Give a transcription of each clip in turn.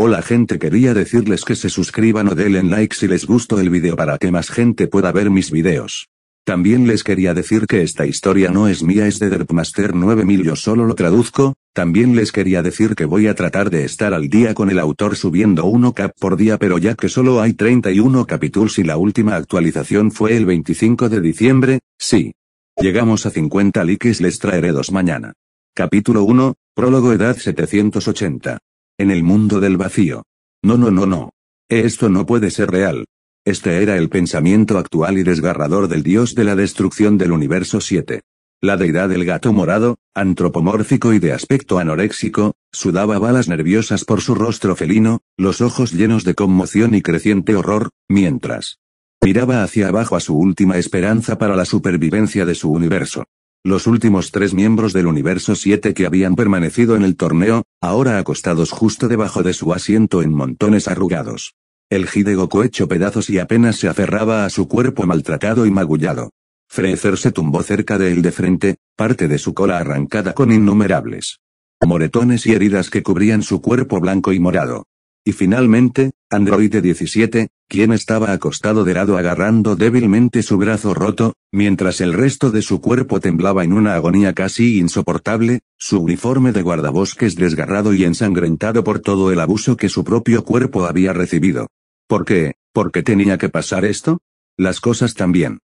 Hola gente quería decirles que se suscriban o den like si les gustó el vídeo para que más gente pueda ver mis videos. También les quería decir que esta historia no es mía es de Derpmaster 9000 yo solo lo traduzco, también les quería decir que voy a tratar de estar al día con el autor subiendo uno cap por día pero ya que solo hay 31 capítulos y la última actualización fue el 25 de diciembre, sí. Llegamos a 50 likes les traeré dos mañana. Capítulo 1, prólogo edad 780. En el mundo del vacío. No, no, no, no. Esto no puede ser real. Este era el pensamiento actual y desgarrador del dios de la destrucción del universo 7. La deidad del gato morado, antropomórfico y de aspecto anoréxico, sudaba balas nerviosas por su rostro felino, los ojos llenos de conmoción y creciente horror, mientras miraba hacia abajo a su última esperanza para la supervivencia de su universo. Los últimos tres miembros del Universo 7 que habían permanecido en el torneo, ahora acostados justo debajo de su asiento en montones arrugados. El Goku echó pedazos y apenas se aferraba a su cuerpo maltratado y magullado. Freezer se tumbó cerca de él de frente, parte de su cola arrancada con innumerables moretones y heridas que cubrían su cuerpo blanco y morado. Y finalmente, Androide 17, quien estaba acostado de lado agarrando débilmente su brazo roto, mientras el resto de su cuerpo temblaba en una agonía casi insoportable, su uniforme de guardabosques desgarrado y ensangrentado por todo el abuso que su propio cuerpo había recibido. ¿Por qué? ¿Por qué tenía que pasar esto? Las cosas también.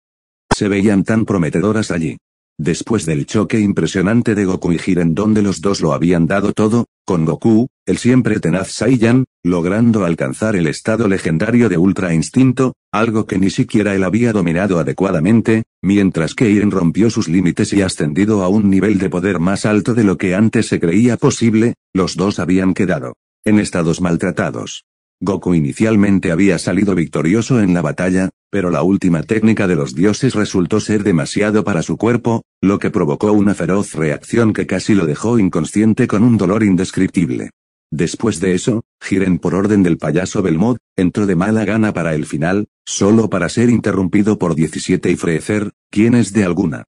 Se veían tan prometedoras allí. Después del choque impresionante de Goku y Jiren donde los dos lo habían dado todo, con Goku, el siempre tenaz Saiyan, logrando alcanzar el estado legendario de Ultra Instinto, algo que ni siquiera él había dominado adecuadamente, mientras que Iren rompió sus límites y ascendido a un nivel de poder más alto de lo que antes se creía posible, los dos habían quedado en estados maltratados. Goku inicialmente había salido victorioso en la batalla, pero la última técnica de los dioses resultó ser demasiado para su cuerpo, lo que provocó una feroz reacción que casi lo dejó inconsciente con un dolor indescriptible. Después de eso, Jiren por orden del payaso Belmod, entró de mala gana para el final, solo para ser interrumpido por 17 y frecer, quienes de alguna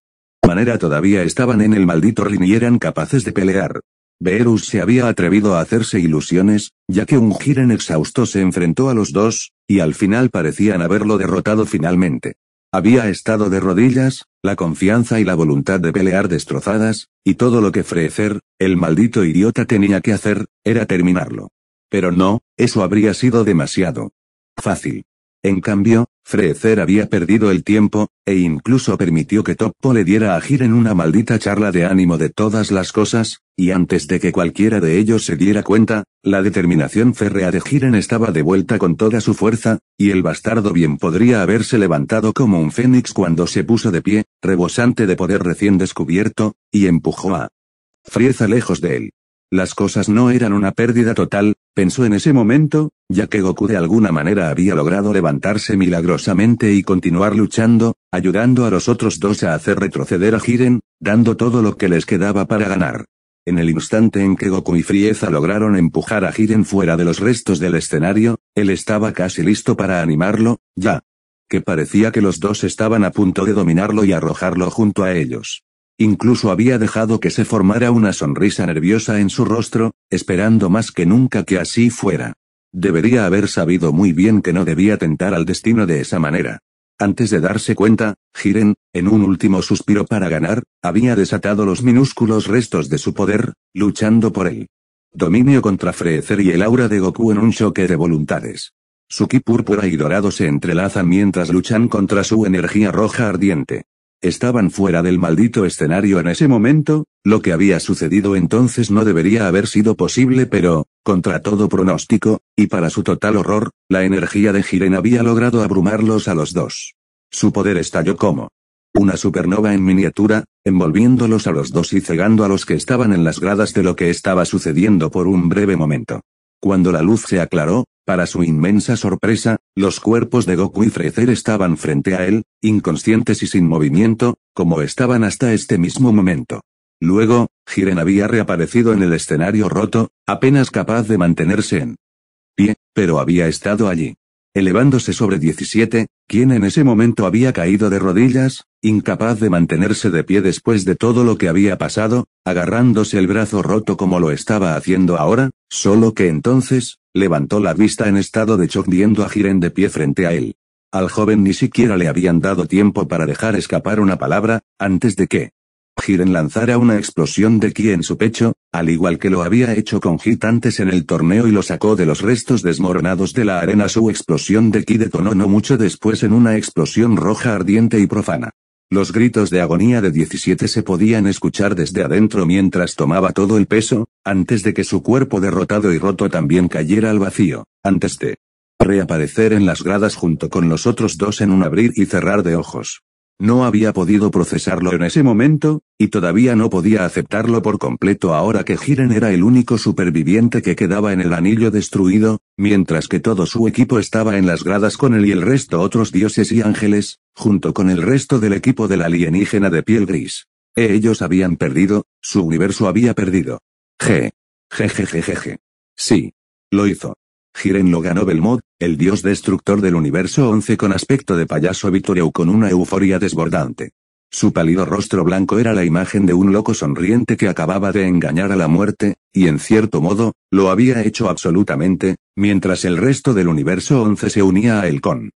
manera todavía estaban en el maldito ring y eran capaces de pelear, Beerus se había atrevido a hacerse ilusiones, ya que un Giren exhausto se enfrentó a los dos, y al final parecían haberlo derrotado finalmente. Había estado de rodillas, la confianza y la voluntad de pelear destrozadas, y todo lo que Frecer, el maldito idiota tenía que hacer, era terminarlo. Pero no, eso habría sido demasiado fácil. En cambio, Freezer había perdido el tiempo, e incluso permitió que Topo le diera a Jiren en una maldita charla de ánimo de todas las cosas, y antes de que cualquiera de ellos se diera cuenta, la determinación férrea de Giren estaba de vuelta con toda su fuerza, y el bastardo bien podría haberse levantado como un fénix cuando se puso de pie, rebosante de poder recién descubierto, y empujó a Frieza lejos de él. Las cosas no eran una pérdida total, pensó en ese momento, ya que Goku de alguna manera había logrado levantarse milagrosamente y continuar luchando, ayudando a los otros dos a hacer retroceder a Jiren, dando todo lo que les quedaba para ganar. En el instante en que Goku y Frieza lograron empujar a Jiren fuera de los restos del escenario, él estaba casi listo para animarlo, ya. Que parecía que los dos estaban a punto de dominarlo y arrojarlo junto a ellos. Incluso había dejado que se formara una sonrisa nerviosa en su rostro, esperando más que nunca que así fuera. Debería haber sabido muy bien que no debía tentar al destino de esa manera. Antes de darse cuenta, Jiren, en un último suspiro para ganar, había desatado los minúsculos restos de su poder, luchando por él. Dominio contra Frecer y el aura de Goku en un choque de voluntades. Su ki púrpura y dorado se entrelazan mientras luchan contra su energía roja ardiente. Estaban fuera del maldito escenario en ese momento, lo que había sucedido entonces no debería haber sido posible pero, contra todo pronóstico, y para su total horror, la energía de Jiren había logrado abrumarlos a los dos. Su poder estalló como una supernova en miniatura, envolviéndolos a los dos y cegando a los que estaban en las gradas de lo que estaba sucediendo por un breve momento. Cuando la luz se aclaró, para su inmensa sorpresa, los cuerpos de Goku y Frezer estaban frente a él, inconscientes y sin movimiento, como estaban hasta este mismo momento. Luego, Jiren había reaparecido en el escenario roto, apenas capaz de mantenerse en pie, pero había estado allí. Elevándose sobre 17, quien en ese momento había caído de rodillas, incapaz de mantenerse de pie después de todo lo que había pasado, agarrándose el brazo roto como lo estaba haciendo ahora, Solo que entonces, levantó la vista en estado de shock viendo a Jiren de pie frente a él. Al joven ni siquiera le habían dado tiempo para dejar escapar una palabra, antes de que Jiren lanzara una explosión de ki en su pecho, al igual que lo había hecho con Hit antes en el torneo y lo sacó de los restos desmoronados de la arena. Su explosión de ki detonó no mucho después en una explosión roja ardiente y profana. Los gritos de agonía de 17 se podían escuchar desde adentro mientras tomaba todo el peso, antes de que su cuerpo derrotado y roto también cayera al vacío, antes de reaparecer en las gradas junto con los otros dos en un abrir y cerrar de ojos. No había podido procesarlo en ese momento, y todavía no podía aceptarlo por completo ahora que Jiren era el único superviviente que quedaba en el anillo destruido, mientras que todo su equipo estaba en las gradas con él y el resto otros dioses y ángeles, junto con el resto del equipo del alienígena de piel gris. Ellos habían perdido, su universo había perdido. Je. Jejejejeje. Sí. Lo hizo. Jiren lo ganó Belmod, el dios destructor del universo 11 con aspecto de payaso victorio con una euforia desbordante. Su pálido rostro blanco era la imagen de un loco sonriente que acababa de engañar a la muerte, y en cierto modo, lo había hecho absolutamente, mientras el resto del universo 11 se unía a él con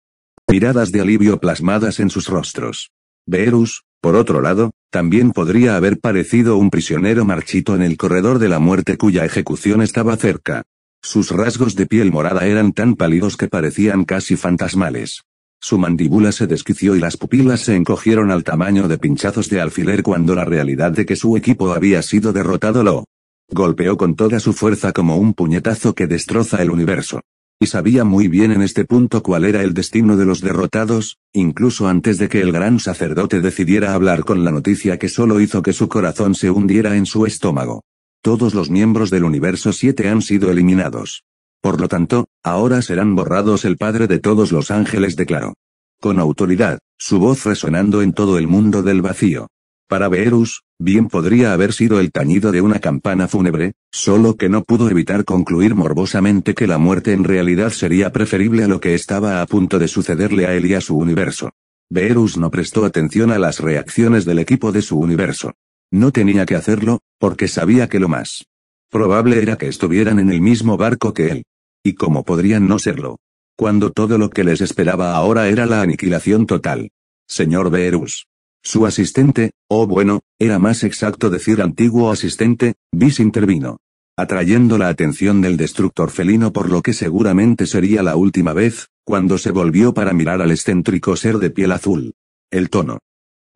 miradas de alivio plasmadas en sus rostros. Verus, por otro lado, también podría haber parecido un prisionero marchito en el corredor de la muerte cuya ejecución estaba cerca. Sus rasgos de piel morada eran tan pálidos que parecían casi fantasmales. Su mandíbula se desquició y las pupilas se encogieron al tamaño de pinchazos de alfiler cuando la realidad de que su equipo había sido derrotado lo golpeó con toda su fuerza como un puñetazo que destroza el universo. Y sabía muy bien en este punto cuál era el destino de los derrotados, incluso antes de que el gran sacerdote decidiera hablar con la noticia que solo hizo que su corazón se hundiera en su estómago. Todos los miembros del universo 7 han sido eliminados. Por lo tanto, ahora serán borrados el padre de todos los ángeles declaró. Con autoridad, su voz resonando en todo el mundo del vacío. Para Beerus, bien podría haber sido el tañido de una campana fúnebre, solo que no pudo evitar concluir morbosamente que la muerte en realidad sería preferible a lo que estaba a punto de sucederle a él y a su universo. Beerus no prestó atención a las reacciones del equipo de su universo. No tenía que hacerlo, porque sabía que lo más probable era que estuvieran en el mismo barco que él. ¿Y cómo podrían no serlo? Cuando todo lo que les esperaba ahora era la aniquilación total. Señor Verus. Su asistente, o oh bueno, era más exacto decir antiguo asistente, Bis intervino. Atrayendo la atención del destructor felino por lo que seguramente sería la última vez, cuando se volvió para mirar al excéntrico ser de piel azul. El tono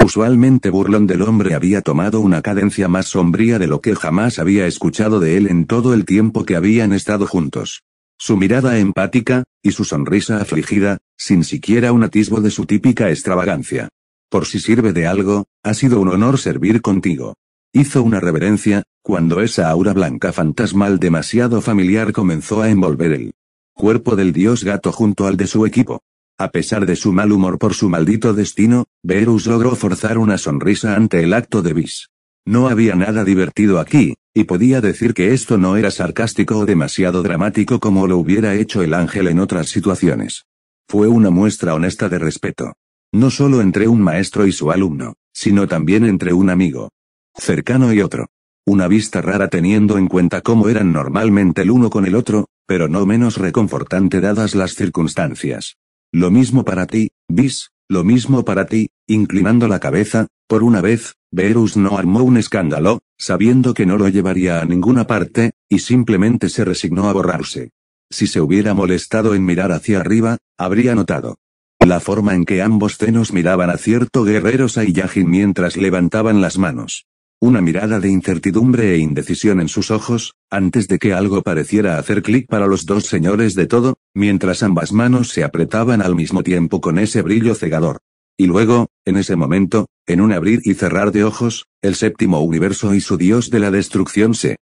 Usualmente burlón del hombre había tomado una cadencia más sombría de lo que jamás había escuchado de él en todo el tiempo que habían estado juntos. Su mirada empática, y su sonrisa afligida, sin siquiera un atisbo de su típica extravagancia. Por si sirve de algo, ha sido un honor servir contigo. Hizo una reverencia, cuando esa aura blanca fantasmal demasiado familiar comenzó a envolver el cuerpo del dios gato junto al de su equipo. A pesar de su mal humor por su maldito destino, Verus logró forzar una sonrisa ante el acto de Bis. No había nada divertido aquí, y podía decir que esto no era sarcástico o demasiado dramático como lo hubiera hecho el ángel en otras situaciones. Fue una muestra honesta de respeto. No solo entre un maestro y su alumno, sino también entre un amigo. Cercano y otro. Una vista rara teniendo en cuenta cómo eran normalmente el uno con el otro, pero no menos reconfortante dadas las circunstancias. Lo mismo para ti, Bis, lo mismo para ti, inclinando la cabeza, por una vez, Verus no armó un escándalo, sabiendo que no lo llevaría a ninguna parte, y simplemente se resignó a borrarse. Si se hubiera molestado en mirar hacia arriba, habría notado. La forma en que ambos cenos miraban a cierto guerrero Saiyajin mientras levantaban las manos. Una mirada de incertidumbre e indecisión en sus ojos, antes de que algo pareciera hacer clic para los dos señores de todo, mientras ambas manos se apretaban al mismo tiempo con ese brillo cegador. Y luego, en ese momento, en un abrir y cerrar de ojos, el séptimo universo y su dios de la destrucción se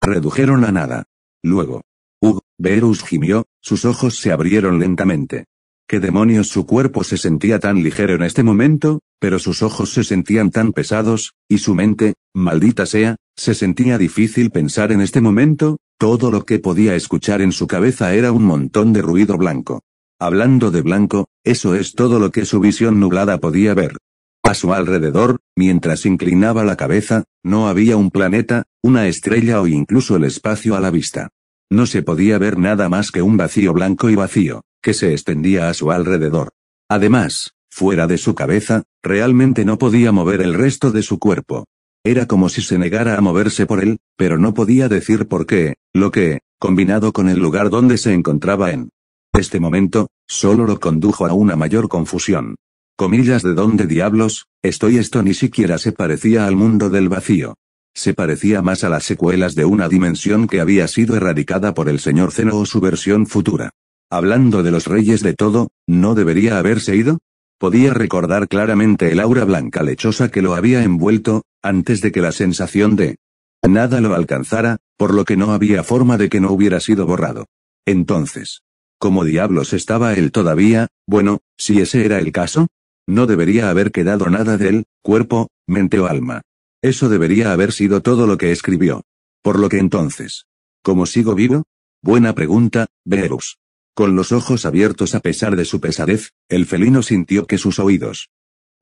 redujeron a nada. Luego, Ugh, Verus gimió, sus ojos se abrieron lentamente. ¿Qué demonios su cuerpo se sentía tan ligero en este momento? Pero sus ojos se sentían tan pesados, y su mente, maldita sea, se sentía difícil pensar en este momento, todo lo que podía escuchar en su cabeza era un montón de ruido blanco. Hablando de blanco, eso es todo lo que su visión nublada podía ver. A su alrededor, mientras inclinaba la cabeza, no había un planeta, una estrella o incluso el espacio a la vista. No se podía ver nada más que un vacío blanco y vacío que se extendía a su alrededor. Además, fuera de su cabeza, realmente no podía mover el resto de su cuerpo. Era como si se negara a moverse por él, pero no podía decir por qué, lo que, combinado con el lugar donde se encontraba en este momento, solo lo condujo a una mayor confusión. Comillas de dónde diablos, estoy esto ni siquiera se parecía al mundo del vacío. Se parecía más a las secuelas de una dimensión que había sido erradicada por el señor Zeno o su versión futura. Hablando de los reyes de todo, ¿no debería haberse ido? Podía recordar claramente el aura blanca lechosa que lo había envuelto, antes de que la sensación de nada lo alcanzara, por lo que no había forma de que no hubiera sido borrado. Entonces, ¿cómo diablos estaba él todavía? Bueno, si ese era el caso, no debería haber quedado nada de él, cuerpo, mente o alma. Eso debería haber sido todo lo que escribió. Por lo que entonces, ¿cómo sigo vivo? Buena pregunta, Verus. Con los ojos abiertos a pesar de su pesadez, el felino sintió que sus oídos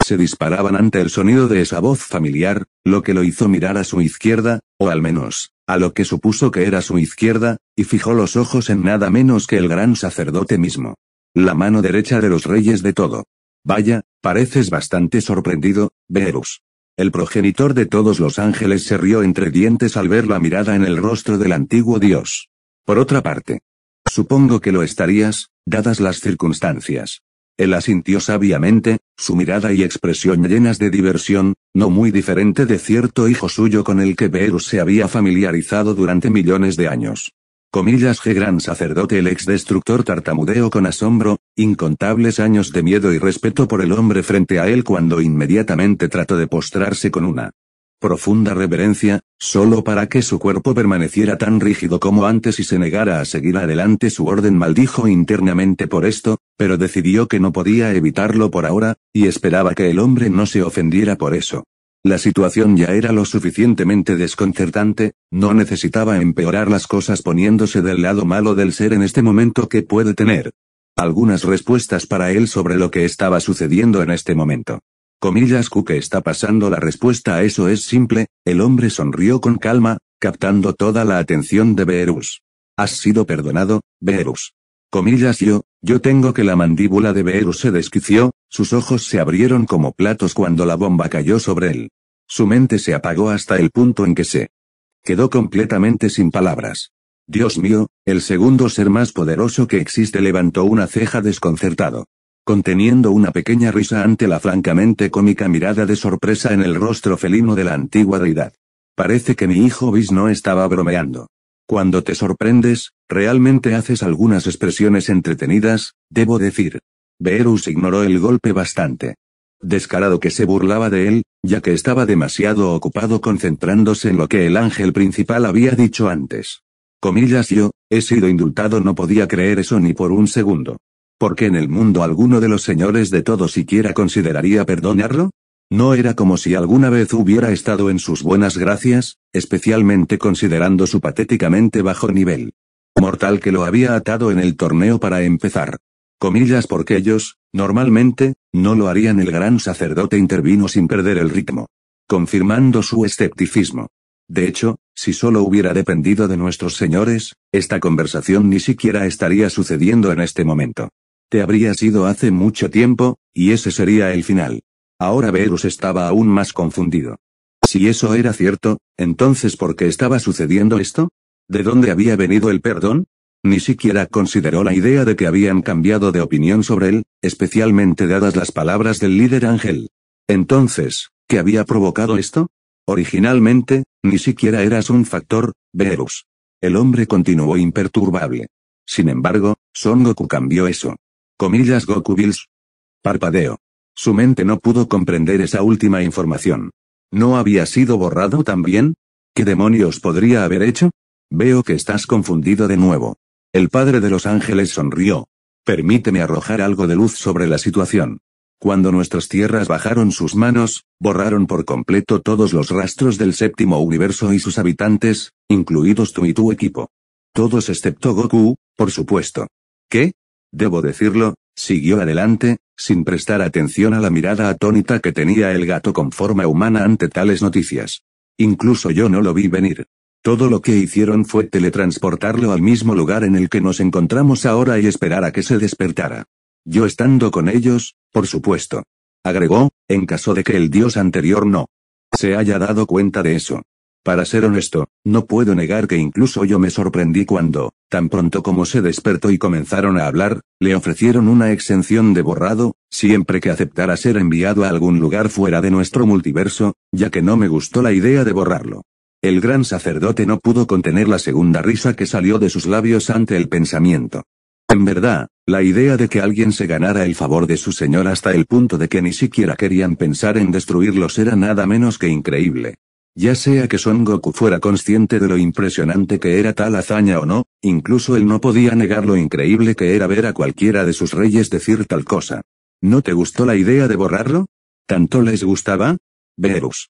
se disparaban ante el sonido de esa voz familiar, lo que lo hizo mirar a su izquierda, o al menos, a lo que supuso que era su izquierda, y fijó los ojos en nada menos que el gran sacerdote mismo. La mano derecha de los reyes de todo. Vaya, pareces bastante sorprendido, Verus. El progenitor de todos los ángeles se rió entre dientes al ver la mirada en el rostro del antiguo dios. Por otra parte, Supongo que lo estarías, dadas las circunstancias. Él asintió sabiamente, su mirada y expresión llenas de diversión, no muy diferente de cierto hijo suyo con el que Verus se había familiarizado durante millones de años. Comillas G. Gran sacerdote el ex destructor tartamudeo con asombro, incontables años de miedo y respeto por el hombre frente a él cuando inmediatamente trató de postrarse con una profunda reverencia, solo para que su cuerpo permaneciera tan rígido como antes y se negara a seguir adelante su orden maldijo internamente por esto, pero decidió que no podía evitarlo por ahora, y esperaba que el hombre no se ofendiera por eso. La situación ya era lo suficientemente desconcertante, no necesitaba empeorar las cosas poniéndose del lado malo del ser en este momento que puede tener algunas respuestas para él sobre lo que estaba sucediendo en este momento. Comillas ¿qué está pasando la respuesta a eso es simple, el hombre sonrió con calma, captando toda la atención de Beerus. Has sido perdonado, Beerus. Comillas yo, yo tengo que la mandíbula de Beerus se desquició, sus ojos se abrieron como platos cuando la bomba cayó sobre él. Su mente se apagó hasta el punto en que se quedó completamente sin palabras. Dios mío, el segundo ser más poderoso que existe levantó una ceja desconcertado conteniendo una pequeña risa ante la francamente cómica mirada de sorpresa en el rostro felino de la antigua deidad. Parece que mi hijo Bis no estaba bromeando. Cuando te sorprendes, realmente haces algunas expresiones entretenidas, debo decir. Verus ignoró el golpe bastante. Descarado que se burlaba de él, ya que estaba demasiado ocupado concentrándose en lo que el ángel principal había dicho antes. Comillas yo, he sido indultado no podía creer eso ni por un segundo qué en el mundo alguno de los señores de todo siquiera consideraría perdonarlo? No era como si alguna vez hubiera estado en sus buenas gracias, especialmente considerando su patéticamente bajo nivel. Mortal que lo había atado en el torneo para empezar. Comillas porque ellos, normalmente, no lo harían el gran sacerdote intervino sin perder el ritmo. Confirmando su escepticismo. De hecho, si solo hubiera dependido de nuestros señores, esta conversación ni siquiera estaría sucediendo en este momento. Te habrías ido hace mucho tiempo, y ese sería el final. Ahora Verus estaba aún más confundido. Si eso era cierto, entonces ¿por qué estaba sucediendo esto? ¿De dónde había venido el perdón? Ni siquiera consideró la idea de que habían cambiado de opinión sobre él, especialmente dadas las palabras del líder Ángel. Entonces, ¿qué había provocado esto? Originalmente, ni siquiera eras un factor, Verus. El hombre continuó imperturbable. Sin embargo, Son Goku cambió eso. Comillas Goku Bills. Parpadeo. Su mente no pudo comprender esa última información. ¿No había sido borrado también? ¿Qué demonios podría haber hecho? Veo que estás confundido de nuevo. El padre de los ángeles sonrió. Permíteme arrojar algo de luz sobre la situación. Cuando nuestras tierras bajaron sus manos, borraron por completo todos los rastros del séptimo universo y sus habitantes, incluidos tú y tu equipo. Todos excepto Goku, por supuesto. ¿Qué? Debo decirlo, siguió adelante, sin prestar atención a la mirada atónita que tenía el gato con forma humana ante tales noticias. Incluso yo no lo vi venir. Todo lo que hicieron fue teletransportarlo al mismo lugar en el que nos encontramos ahora y esperar a que se despertara. Yo estando con ellos, por supuesto. Agregó, en caso de que el dios anterior no se haya dado cuenta de eso. Para ser honesto, no puedo negar que incluso yo me sorprendí cuando, tan pronto como se despertó y comenzaron a hablar, le ofrecieron una exención de borrado, siempre que aceptara ser enviado a algún lugar fuera de nuestro multiverso, ya que no me gustó la idea de borrarlo. El gran sacerdote no pudo contener la segunda risa que salió de sus labios ante el pensamiento. En verdad, la idea de que alguien se ganara el favor de su señor hasta el punto de que ni siquiera querían pensar en destruirlos era nada menos que increíble. Ya sea que Son Goku fuera consciente de lo impresionante que era tal hazaña o no, incluso él no podía negar lo increíble que era ver a cualquiera de sus reyes decir tal cosa. ¿No te gustó la idea de borrarlo? ¿Tanto les gustaba? Verus.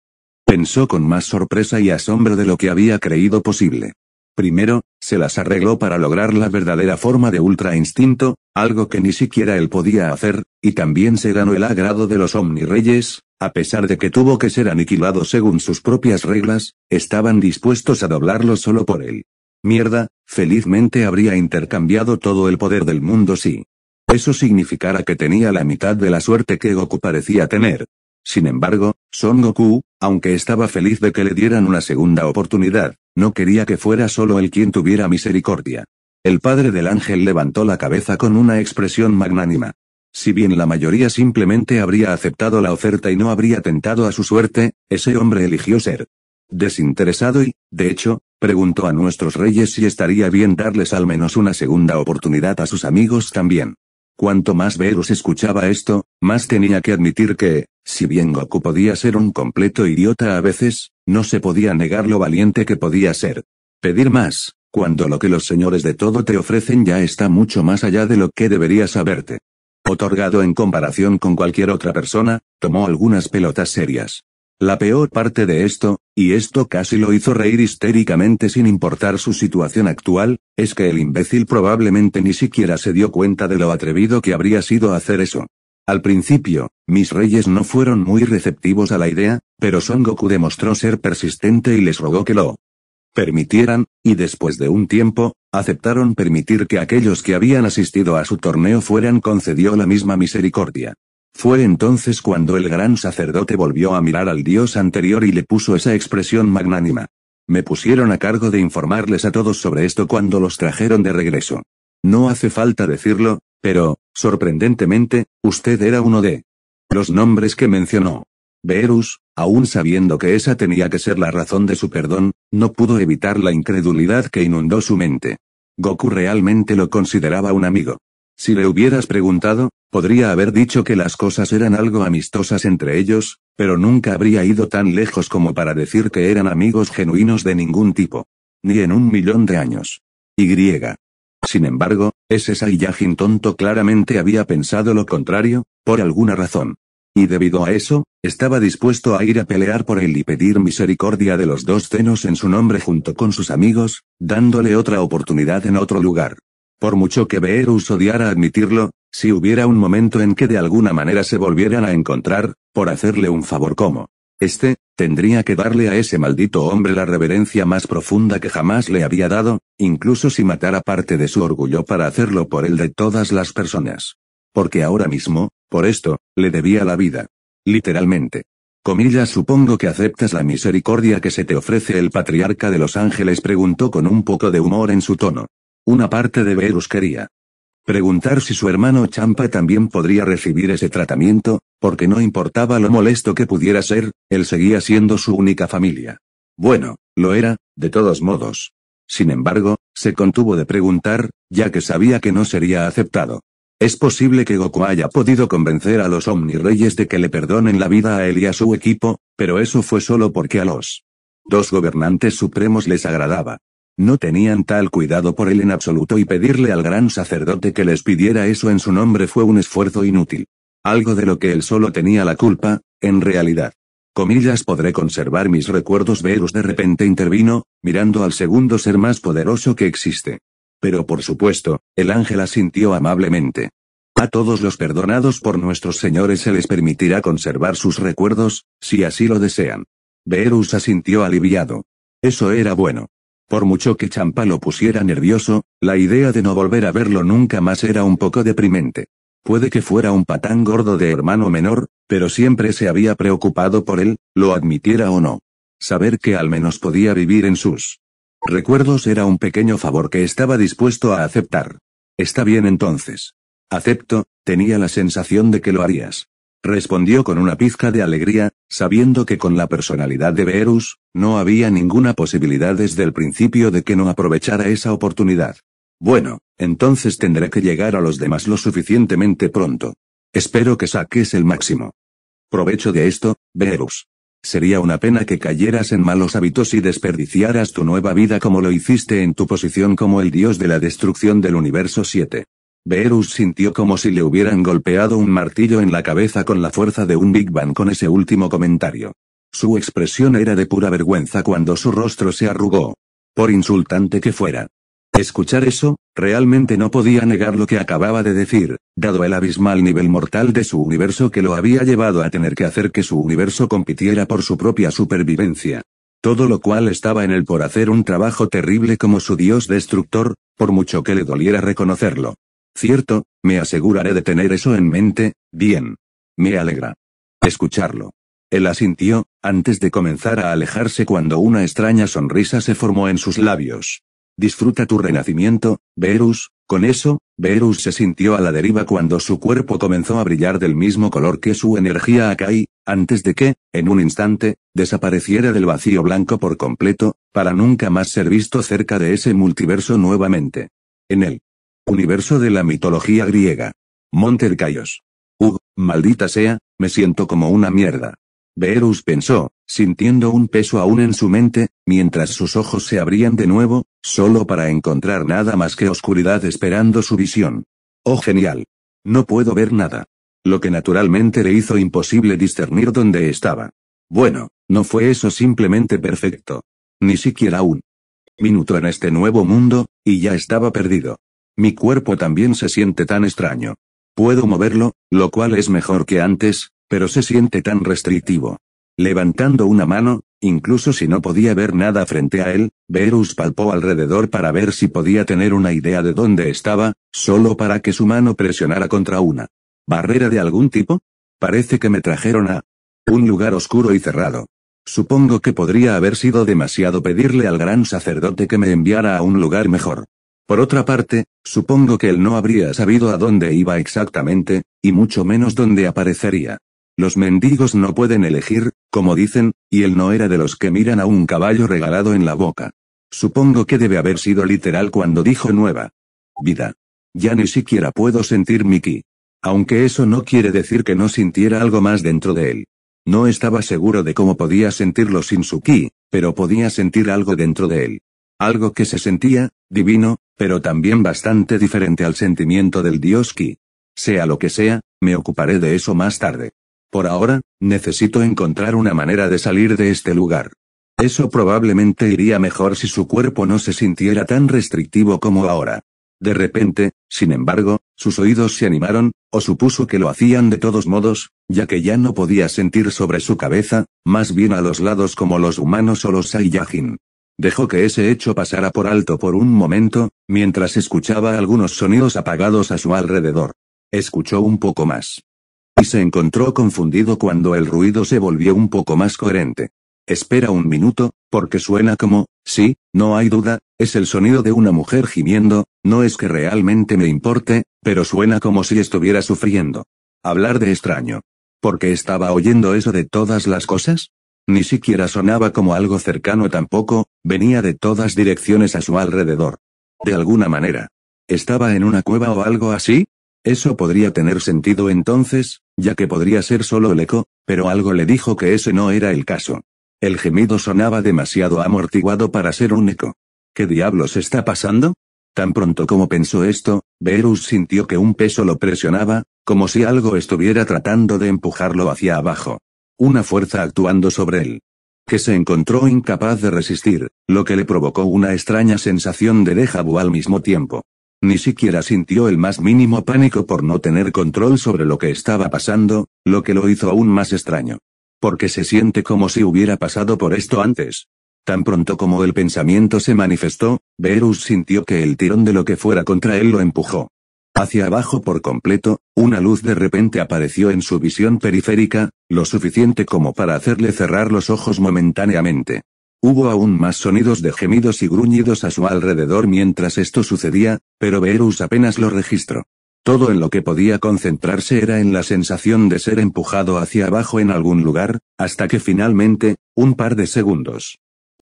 Pensó con más sorpresa y asombro de lo que había creído posible. Primero, se las arregló para lograr la verdadera forma de Ultra Instinto, algo que ni siquiera él podía hacer, y también se ganó el agrado de los Omnireyes, a pesar de que tuvo que ser aniquilado según sus propias reglas, estaban dispuestos a doblarlo solo por él. Mierda, felizmente habría intercambiado todo el poder del mundo si. Eso significara que tenía la mitad de la suerte que Goku parecía tener. Sin embargo, Son Goku, aunque estaba feliz de que le dieran una segunda oportunidad, no quería que fuera solo él quien tuviera misericordia. El padre del ángel levantó la cabeza con una expresión magnánima. Si bien la mayoría simplemente habría aceptado la oferta y no habría tentado a su suerte, ese hombre eligió ser desinteresado y, de hecho, preguntó a nuestros reyes si estaría bien darles al menos una segunda oportunidad a sus amigos también. Cuanto más Verus escuchaba esto, más tenía que admitir que, si bien Goku podía ser un completo idiota a veces, no se podía negar lo valiente que podía ser. Pedir más, cuando lo que los señores de todo te ofrecen ya está mucho más allá de lo que deberías saberte otorgado en comparación con cualquier otra persona, tomó algunas pelotas serias. La peor parte de esto, y esto casi lo hizo reír histéricamente sin importar su situación actual, es que el imbécil probablemente ni siquiera se dio cuenta de lo atrevido que habría sido hacer eso. Al principio, mis reyes no fueron muy receptivos a la idea, pero Son Goku demostró ser persistente y les rogó que lo permitieran, y después de un tiempo, aceptaron permitir que aquellos que habían asistido a su torneo fueran concedió la misma misericordia. Fue entonces cuando el gran sacerdote volvió a mirar al dios anterior y le puso esa expresión magnánima. Me pusieron a cargo de informarles a todos sobre esto cuando los trajeron de regreso. No hace falta decirlo, pero, sorprendentemente, usted era uno de los nombres que mencionó. Beerus, aún sabiendo que esa tenía que ser la razón de su perdón, no pudo evitar la incredulidad que inundó su mente. Goku realmente lo consideraba un amigo. Si le hubieras preguntado, podría haber dicho que las cosas eran algo amistosas entre ellos, pero nunca habría ido tan lejos como para decir que eran amigos genuinos de ningún tipo. Ni en un millón de años. Y. Sin embargo, ese Saiyajin tonto claramente había pensado lo contrario, por alguna razón. Y debido a eso, estaba dispuesto a ir a pelear por él y pedir misericordia de los dos cenos en su nombre junto con sus amigos, dándole otra oportunidad en otro lugar. Por mucho que Beerus odiara admitirlo, si hubiera un momento en que de alguna manera se volvieran a encontrar, por hacerle un favor como este, tendría que darle a ese maldito hombre la reverencia más profunda que jamás le había dado, incluso si matara parte de su orgullo para hacerlo por el de todas las personas. Porque ahora mismo, por esto, le debía la vida. Literalmente. Comillas, supongo que aceptas la misericordia que se te ofrece el patriarca de Los Ángeles, preguntó con un poco de humor en su tono. Una parte de Verus quería. Preguntar si su hermano Champa también podría recibir ese tratamiento, porque no importaba lo molesto que pudiera ser, él seguía siendo su única familia. Bueno, lo era, de todos modos. Sin embargo, se contuvo de preguntar, ya que sabía que no sería aceptado. Es posible que Goku haya podido convencer a los Omnireyes de que le perdonen la vida a él y a su equipo, pero eso fue solo porque a los dos gobernantes supremos les agradaba. No tenían tal cuidado por él en absoluto y pedirle al gran sacerdote que les pidiera eso en su nombre fue un esfuerzo inútil. Algo de lo que él solo tenía la culpa, en realidad. Comillas podré conservar mis recuerdos. Verus de repente intervino, mirando al segundo ser más poderoso que existe. Pero por supuesto, el ángel asintió amablemente. A todos los perdonados por nuestros señores se les permitirá conservar sus recuerdos, si así lo desean. Beerus asintió aliviado. Eso era bueno. Por mucho que Champa lo pusiera nervioso, la idea de no volver a verlo nunca más era un poco deprimente. Puede que fuera un patán gordo de hermano menor, pero siempre se había preocupado por él, lo admitiera o no. Saber que al menos podía vivir en sus Recuerdos era un pequeño favor que estaba dispuesto a aceptar. Está bien entonces. Acepto, tenía la sensación de que lo harías. Respondió con una pizca de alegría, sabiendo que con la personalidad de Verus, no había ninguna posibilidad desde el principio de que no aprovechara esa oportunidad. Bueno, entonces tendré que llegar a los demás lo suficientemente pronto. Espero que saques el máximo. Provecho de esto, Verus. Sería una pena que cayeras en malos hábitos y desperdiciaras tu nueva vida como lo hiciste en tu posición como el dios de la destrucción del universo 7. Beerus sintió como si le hubieran golpeado un martillo en la cabeza con la fuerza de un Big Bang con ese último comentario. Su expresión era de pura vergüenza cuando su rostro se arrugó. Por insultante que fuera. Escuchar eso, realmente no podía negar lo que acababa de decir, dado el abismal nivel mortal de su universo que lo había llevado a tener que hacer que su universo compitiera por su propia supervivencia. Todo lo cual estaba en él por hacer un trabajo terrible como su dios destructor, por mucho que le doliera reconocerlo. Cierto, me aseguraré de tener eso en mente, bien. Me alegra. Escucharlo. Él asintió, antes de comenzar a alejarse cuando una extraña sonrisa se formó en sus labios. Disfruta tu renacimiento, Verus. Con eso, Verus se sintió a la deriva cuando su cuerpo comenzó a brillar del mismo color que su energía Akai, antes de que, en un instante, desapareciera del vacío blanco por completo, para nunca más ser visto cerca de ese multiverso nuevamente. En el universo de la mitología griega. Monte de Ugh, maldita sea, me siento como una mierda. Verus pensó, sintiendo un peso aún en su mente, mientras sus ojos se abrían de nuevo, Solo para encontrar nada más que oscuridad esperando su visión. Oh genial. No puedo ver nada. Lo que naturalmente le hizo imposible discernir dónde estaba. Bueno, no fue eso simplemente perfecto. Ni siquiera un minuto en este nuevo mundo, y ya estaba perdido. Mi cuerpo también se siente tan extraño. Puedo moverlo, lo cual es mejor que antes, pero se siente tan restrictivo. Levantando una mano, incluso si no podía ver nada frente a él, Verus palpó alrededor para ver si podía tener una idea de dónde estaba, solo para que su mano presionara contra una. ¿Barrera de algún tipo? Parece que me trajeron a un lugar oscuro y cerrado. Supongo que podría haber sido demasiado pedirle al gran sacerdote que me enviara a un lugar mejor. Por otra parte, supongo que él no habría sabido a dónde iba exactamente, y mucho menos dónde aparecería. Los mendigos no pueden elegir, como dicen, y él no era de los que miran a un caballo regalado en la boca. Supongo que debe haber sido literal cuando dijo nueva. Vida. Ya ni siquiera puedo sentir mi ki. Aunque eso no quiere decir que no sintiera algo más dentro de él. No estaba seguro de cómo podía sentirlo sin su ki, pero podía sentir algo dentro de él. Algo que se sentía, divino, pero también bastante diferente al sentimiento del dios ki. Sea lo que sea, me ocuparé de eso más tarde. Por ahora, necesito encontrar una manera de salir de este lugar. Eso probablemente iría mejor si su cuerpo no se sintiera tan restrictivo como ahora. De repente, sin embargo, sus oídos se animaron, o supuso que lo hacían de todos modos, ya que ya no podía sentir sobre su cabeza, más bien a los lados como los humanos o los Saiyajin. Dejó que ese hecho pasara por alto por un momento, mientras escuchaba algunos sonidos apagados a su alrededor. Escuchó un poco más. Y se encontró confundido cuando el ruido se volvió un poco más coherente. Espera un minuto, porque suena como, sí, no hay duda, es el sonido de una mujer gimiendo, no es que realmente me importe, pero suena como si estuviera sufriendo. Hablar de extraño. Porque estaba oyendo eso de todas las cosas? Ni siquiera sonaba como algo cercano tampoco, venía de todas direcciones a su alrededor. De alguna manera. ¿Estaba en una cueva o algo así? Eso podría tener sentido entonces, ya que podría ser solo el eco, pero algo le dijo que ese no era el caso. El gemido sonaba demasiado amortiguado para ser un eco. ¿Qué diablos está pasando? Tan pronto como pensó esto, Verus sintió que un peso lo presionaba, como si algo estuviera tratando de empujarlo hacia abajo. Una fuerza actuando sobre él. Que se encontró incapaz de resistir, lo que le provocó una extraña sensación de déjà vu al mismo tiempo. Ni siquiera sintió el más mínimo pánico por no tener control sobre lo que estaba pasando, lo que lo hizo aún más extraño. Porque se siente como si hubiera pasado por esto antes. Tan pronto como el pensamiento se manifestó, Verus sintió que el tirón de lo que fuera contra él lo empujó. Hacia abajo por completo, una luz de repente apareció en su visión periférica, lo suficiente como para hacerle cerrar los ojos momentáneamente. Hubo aún más sonidos de gemidos y gruñidos a su alrededor mientras esto sucedía, pero Verus apenas lo registró. Todo en lo que podía concentrarse era en la sensación de ser empujado hacia abajo en algún lugar, hasta que finalmente, un par de segundos.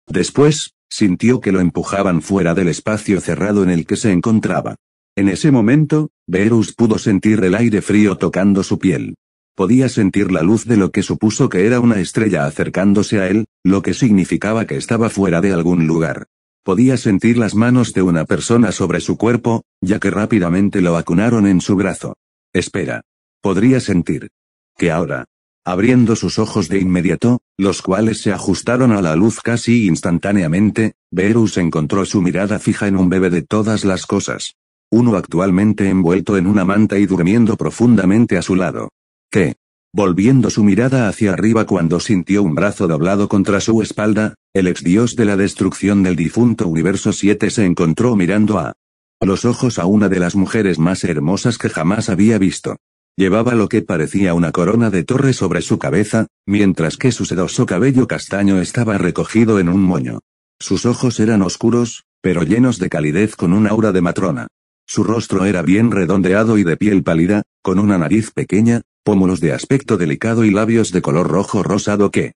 Después, sintió que lo empujaban fuera del espacio cerrado en el que se encontraba. En ese momento, Verus pudo sentir el aire frío tocando su piel. Podía sentir la luz de lo que supuso que era una estrella acercándose a él, lo que significaba que estaba fuera de algún lugar. Podía sentir las manos de una persona sobre su cuerpo, ya que rápidamente lo vacunaron en su brazo. Espera. Podría sentir. Que ahora. Abriendo sus ojos de inmediato, los cuales se ajustaron a la luz casi instantáneamente, Verus encontró su mirada fija en un bebé de todas las cosas. Uno actualmente envuelto en una manta y durmiendo profundamente a su lado que, Volviendo su mirada hacia arriba cuando sintió un brazo doblado contra su espalda, el ex-dios de la destrucción del difunto universo 7 se encontró mirando a los ojos a una de las mujeres más hermosas que jamás había visto. Llevaba lo que parecía una corona de torre sobre su cabeza, mientras que su sedoso cabello castaño estaba recogido en un moño. Sus ojos eran oscuros, pero llenos de calidez con un aura de matrona. Su rostro era bien redondeado y de piel pálida, con una nariz pequeña, pómulos de aspecto delicado y labios de color rojo rosado que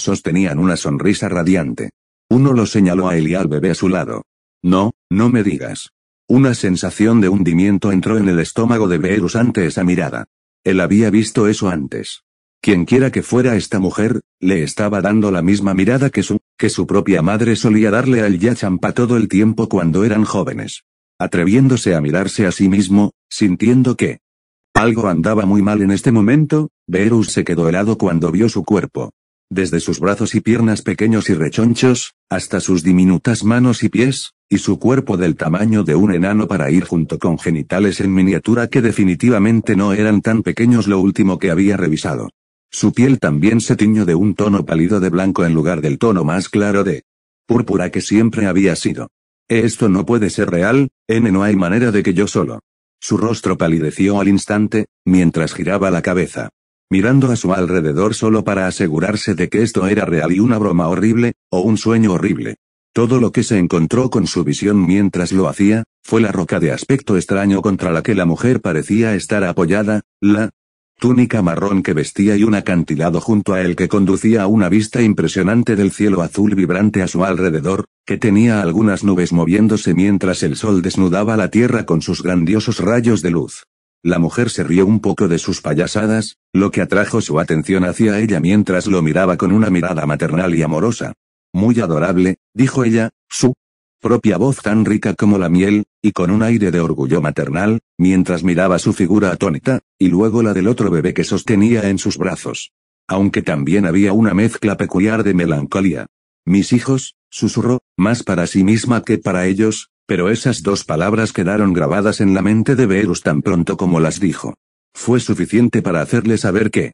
sostenían una sonrisa radiante. Uno lo señaló a él y al bebé a su lado. No, no me digas. Una sensación de hundimiento entró en el estómago de Beerus ante esa mirada. Él había visto eso antes. Quienquiera que fuera esta mujer, le estaba dando la misma mirada que su, que su propia madre solía darle al Yachampa todo el tiempo cuando eran jóvenes. Atreviéndose a mirarse a sí mismo, sintiendo que algo andaba muy mal en este momento, Verus se quedó helado cuando vio su cuerpo. Desde sus brazos y piernas pequeños y rechonchos, hasta sus diminutas manos y pies, y su cuerpo del tamaño de un enano para ir junto con genitales en miniatura que definitivamente no eran tan pequeños lo último que había revisado. Su piel también se tiñó de un tono pálido de blanco en lugar del tono más claro de púrpura que siempre había sido. Esto no puede ser real, N no hay manera de que yo solo. Su rostro palideció al instante, mientras giraba la cabeza. Mirando a su alrededor solo para asegurarse de que esto era real y una broma horrible, o un sueño horrible. Todo lo que se encontró con su visión mientras lo hacía, fue la roca de aspecto extraño contra la que la mujer parecía estar apoyada, la túnica marrón que vestía y un acantilado junto a él que conducía a una vista impresionante del cielo azul vibrante a su alrededor, que tenía algunas nubes moviéndose mientras el sol desnudaba la tierra con sus grandiosos rayos de luz. La mujer se rió un poco de sus payasadas, lo que atrajo su atención hacia ella mientras lo miraba con una mirada maternal y amorosa. Muy adorable, dijo ella, su propia voz tan rica como la miel, y con un aire de orgullo maternal, mientras miraba su figura atónita, y luego la del otro bebé que sostenía en sus brazos. Aunque también había una mezcla peculiar de melancolía. Mis hijos, susurró, más para sí misma que para ellos, pero esas dos palabras quedaron grabadas en la mente de Verus tan pronto como las dijo. Fue suficiente para hacerle saber que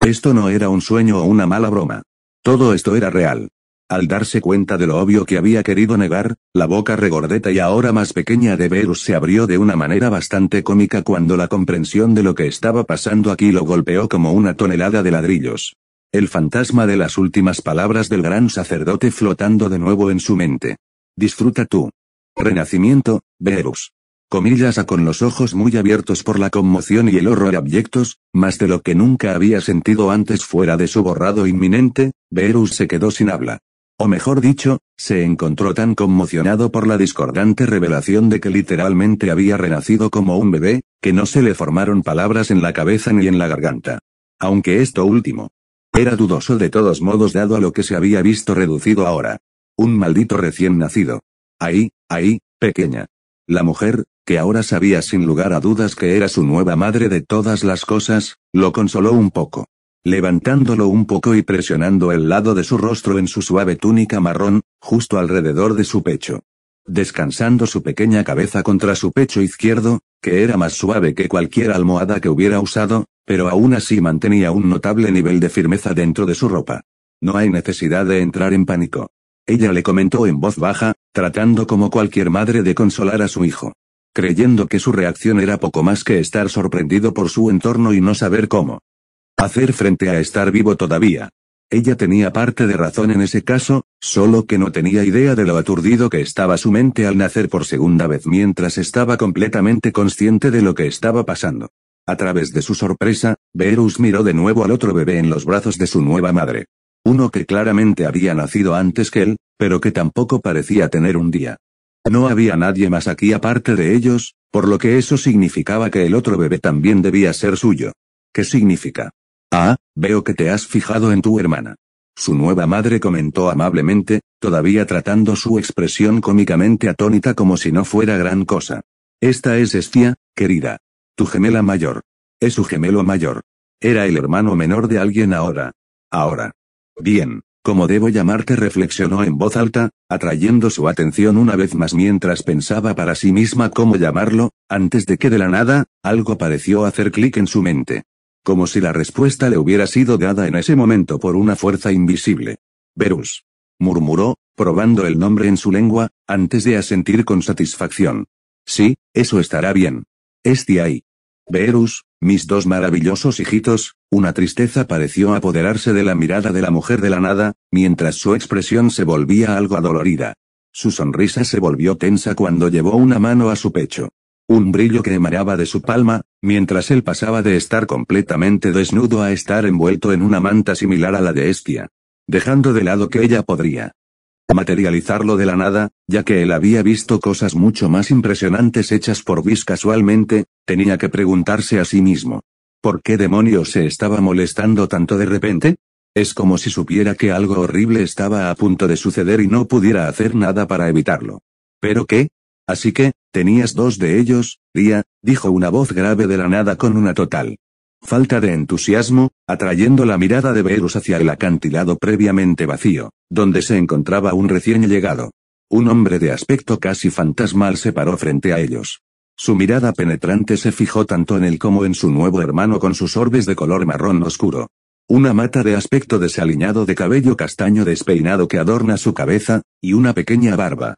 esto no era un sueño o una mala broma. Todo esto era real. Al darse cuenta de lo obvio que había querido negar, la boca regordeta y ahora más pequeña de Verus se abrió de una manera bastante cómica cuando la comprensión de lo que estaba pasando aquí lo golpeó como una tonelada de ladrillos. El fantasma de las últimas palabras del gran sacerdote flotando de nuevo en su mente. Disfruta tú. Renacimiento, Verus. Comillas a con los ojos muy abiertos por la conmoción y el horror abyectos, más de lo que nunca había sentido antes fuera de su borrado inminente, Verus se quedó sin habla. O mejor dicho, se encontró tan conmocionado por la discordante revelación de que literalmente había renacido como un bebé, que no se le formaron palabras en la cabeza ni en la garganta. Aunque esto último era dudoso de todos modos dado a lo que se había visto reducido ahora. Un maldito recién nacido. Ahí, ahí, pequeña. La mujer, que ahora sabía sin lugar a dudas que era su nueva madre de todas las cosas, lo consoló un poco levantándolo un poco y presionando el lado de su rostro en su suave túnica marrón, justo alrededor de su pecho. Descansando su pequeña cabeza contra su pecho izquierdo, que era más suave que cualquier almohada que hubiera usado, pero aún así mantenía un notable nivel de firmeza dentro de su ropa. No hay necesidad de entrar en pánico. Ella le comentó en voz baja, tratando como cualquier madre de consolar a su hijo. Creyendo que su reacción era poco más que estar sorprendido por su entorno y no saber cómo. Hacer frente a estar vivo todavía. Ella tenía parte de razón en ese caso, solo que no tenía idea de lo aturdido que estaba su mente al nacer por segunda vez mientras estaba completamente consciente de lo que estaba pasando. A través de su sorpresa, Verus miró de nuevo al otro bebé en los brazos de su nueva madre. Uno que claramente había nacido antes que él, pero que tampoco parecía tener un día. No había nadie más aquí aparte de ellos, por lo que eso significaba que el otro bebé también debía ser suyo. ¿Qué significa? Ah, veo que te has fijado en tu hermana. Su nueva madre comentó amablemente, todavía tratando su expresión cómicamente atónita como si no fuera gran cosa. Esta es Estia, querida. Tu gemela mayor. Es su gemelo mayor. Era el hermano menor de alguien ahora. Ahora. Bien, ¿cómo debo llamarte? reflexionó en voz alta, atrayendo su atención una vez más mientras pensaba para sí misma cómo llamarlo, antes de que de la nada, algo pareció hacer clic en su mente como si la respuesta le hubiera sido dada en ese momento por una fuerza invisible. Verus. murmuró, probando el nombre en su lengua, antes de asentir con satisfacción. Sí, eso estará bien. Este ahí. Verus, mis dos maravillosos hijitos, una tristeza pareció apoderarse de la mirada de la mujer de la nada, mientras su expresión se volvía algo adolorida. Su sonrisa se volvió tensa cuando llevó una mano a su pecho. Un brillo que de su palma, mientras él pasaba de estar completamente desnudo a estar envuelto en una manta similar a la de Estia. Dejando de lado que ella podría materializarlo de la nada, ya que él había visto cosas mucho más impresionantes hechas por Vis casualmente, tenía que preguntarse a sí mismo. ¿Por qué demonios se estaba molestando tanto de repente? Es como si supiera que algo horrible estaba a punto de suceder y no pudiera hacer nada para evitarlo. ¿Pero qué? Así que, tenías dos de ellos, Día, dijo una voz grave de la nada con una total falta de entusiasmo, atrayendo la mirada de Verus hacia el acantilado previamente vacío, donde se encontraba un recién llegado. Un hombre de aspecto casi fantasmal se paró frente a ellos. Su mirada penetrante se fijó tanto en él como en su nuevo hermano con sus orbes de color marrón oscuro. Una mata de aspecto desaliñado de cabello castaño despeinado que adorna su cabeza, y una pequeña barba,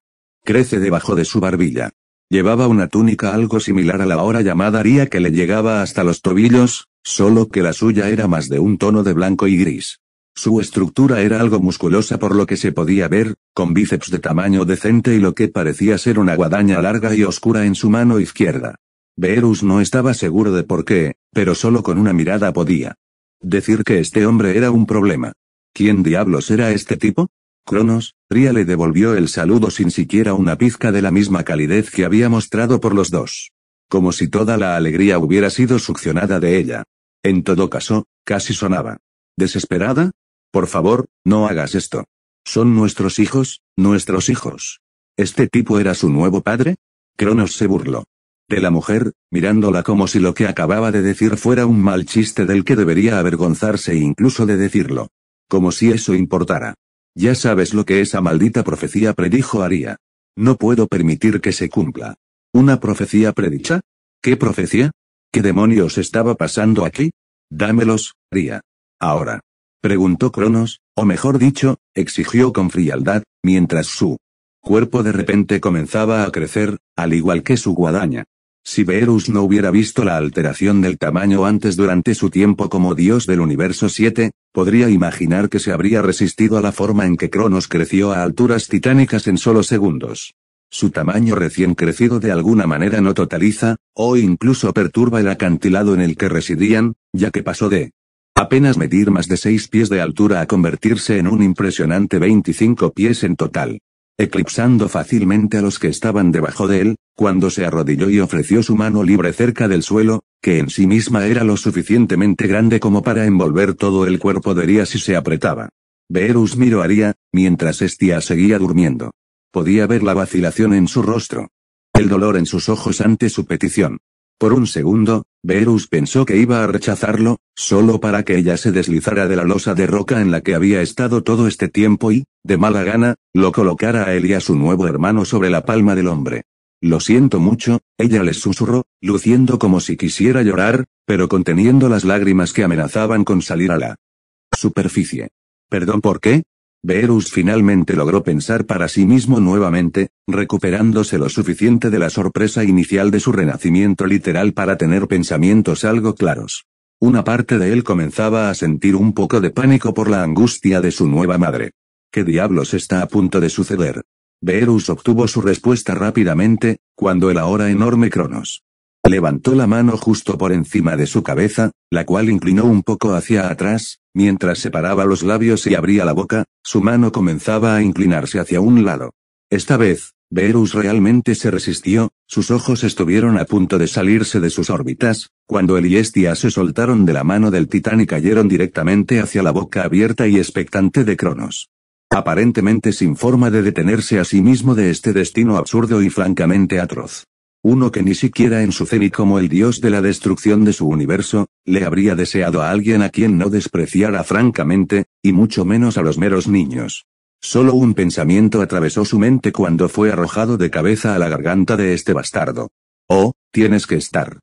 crece debajo de su barbilla. Llevaba una túnica algo similar a la ahora llamada haría que le llegaba hasta los tobillos, solo que la suya era más de un tono de blanco y gris. Su estructura era algo musculosa por lo que se podía ver, con bíceps de tamaño decente y lo que parecía ser una guadaña larga y oscura en su mano izquierda. Verus no estaba seguro de por qué, pero solo con una mirada podía decir que este hombre era un problema. ¿Quién diablos era este tipo? Cronos, Ría le devolvió el saludo sin siquiera una pizca de la misma calidez que había mostrado por los dos. Como si toda la alegría hubiera sido succionada de ella. En todo caso, casi sonaba. ¿Desesperada? Por favor, no hagas esto. Son nuestros hijos, nuestros hijos. ¿Este tipo era su nuevo padre? Cronos se burló. De la mujer, mirándola como si lo que acababa de decir fuera un mal chiste del que debería avergonzarse e incluso de decirlo. Como si eso importara. Ya sabes lo que esa maldita profecía predijo haría. No puedo permitir que se cumpla. ¿Una profecía predicha? ¿Qué profecía? ¿Qué demonios estaba pasando aquí? Dámelos, haría. Ahora. Preguntó Cronos, o mejor dicho, exigió con frialdad, mientras su cuerpo de repente comenzaba a crecer, al igual que su guadaña. Si Verus no hubiera visto la alteración del tamaño antes durante su tiempo como dios del universo 7, podría imaginar que se habría resistido a la forma en que Cronos creció a alturas titánicas en solo segundos. Su tamaño recién crecido de alguna manera no totaliza, o incluso perturba el acantilado en el que residían, ya que pasó de apenas medir más de seis pies de altura a convertirse en un impresionante 25 pies en total, eclipsando fácilmente a los que estaban debajo de él, cuando se arrodilló y ofreció su mano libre cerca del suelo, que en sí misma era lo suficientemente grande como para envolver todo el cuerpo de Ria si se apretaba. Verus miró a mientras Estia seguía durmiendo. Podía ver la vacilación en su rostro. El dolor en sus ojos ante su petición. Por un segundo, Verus pensó que iba a rechazarlo, solo para que ella se deslizara de la losa de roca en la que había estado todo este tiempo y, de mala gana, lo colocara a él y a su nuevo hermano sobre la palma del hombre. Lo siento mucho, ella les susurró, luciendo como si quisiera llorar, pero conteniendo las lágrimas que amenazaban con salir a la superficie. ¿Perdón por qué? Verus finalmente logró pensar para sí mismo nuevamente, recuperándose lo suficiente de la sorpresa inicial de su renacimiento literal para tener pensamientos algo claros. Una parte de él comenzaba a sentir un poco de pánico por la angustia de su nueva madre. ¿Qué diablos está a punto de suceder? Verus obtuvo su respuesta rápidamente, cuando el ahora enorme Cronos levantó la mano justo por encima de su cabeza, la cual inclinó un poco hacia atrás, mientras separaba los labios y abría la boca, su mano comenzaba a inclinarse hacia un lado. Esta vez, Verus realmente se resistió, sus ojos estuvieron a punto de salirse de sus órbitas, cuando el yestia se soltaron de la mano del titán y cayeron directamente hacia la boca abierta y expectante de Cronos. Aparentemente sin forma de detenerse a sí mismo de este destino absurdo y francamente atroz. Uno que ni siquiera en su ceni como el dios de la destrucción de su universo, le habría deseado a alguien a quien no despreciara francamente, y mucho menos a los meros niños. Solo un pensamiento atravesó su mente cuando fue arrojado de cabeza a la garganta de este bastardo. Oh, tienes que estar.